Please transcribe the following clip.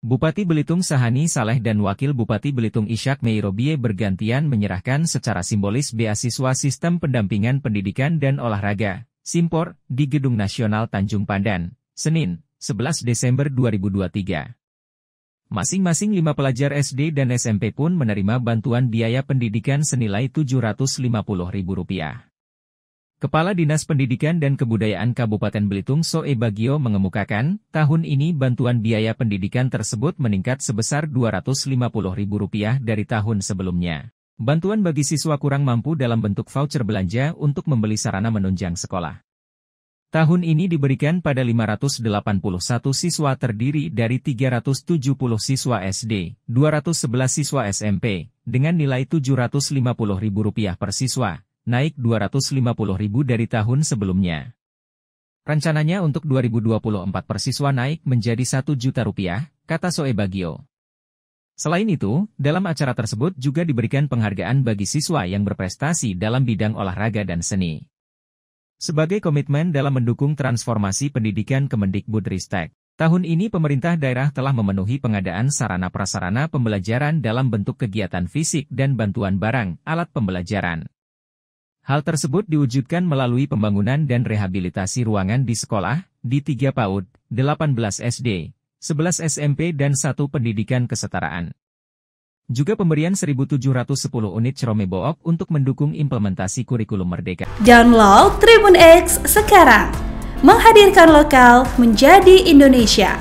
Bupati Belitung Sahani Saleh dan Wakil Bupati Belitung Ishak Meirobie bergantian menyerahkan secara simbolis beasiswa Sistem Pendampingan Pendidikan dan Olahraga, Simpor, di Gedung Nasional Tanjung Pandan, Senin, 11 Desember 2023. Masing-masing lima pelajar SD dan SMP pun menerima bantuan biaya pendidikan senilai Rp750.000. Kepala Dinas Pendidikan dan Kebudayaan Kabupaten Belitung Soe Bagio mengemukakan, tahun ini bantuan biaya pendidikan tersebut meningkat sebesar Rp250.000 dari tahun sebelumnya. Bantuan bagi siswa kurang mampu dalam bentuk voucher belanja untuk membeli sarana menunjang sekolah. Tahun ini diberikan pada 581 siswa terdiri dari 370 siswa SD, 211 siswa SMP, dengan nilai Rp750.000 per siswa, naik 250.000 dari tahun sebelumnya. Rencananya untuk 2024 persiswa naik menjadi 1 juta rupiah, kata Soe Bagio. Selain itu, dalam acara tersebut juga diberikan penghargaan bagi siswa yang berprestasi dalam bidang olahraga dan seni. Sebagai komitmen dalam mendukung transformasi pendidikan Kemendikbudristek, tahun ini pemerintah daerah telah memenuhi pengadaan sarana-prasarana pembelajaran dalam bentuk kegiatan fisik dan bantuan barang, alat pembelajaran. Hal tersebut diwujudkan melalui pembangunan dan rehabilitasi ruangan di sekolah, di 3 PAUD, 18 SD, 11 SMP dan 1 pendidikan kesetaraan. Juga pemberian 1.710 unit cerome book untuk mendukung implementasi kurikulum merdeka. Download Tribun X sekarang. Menghadirkan lokal menjadi Indonesia.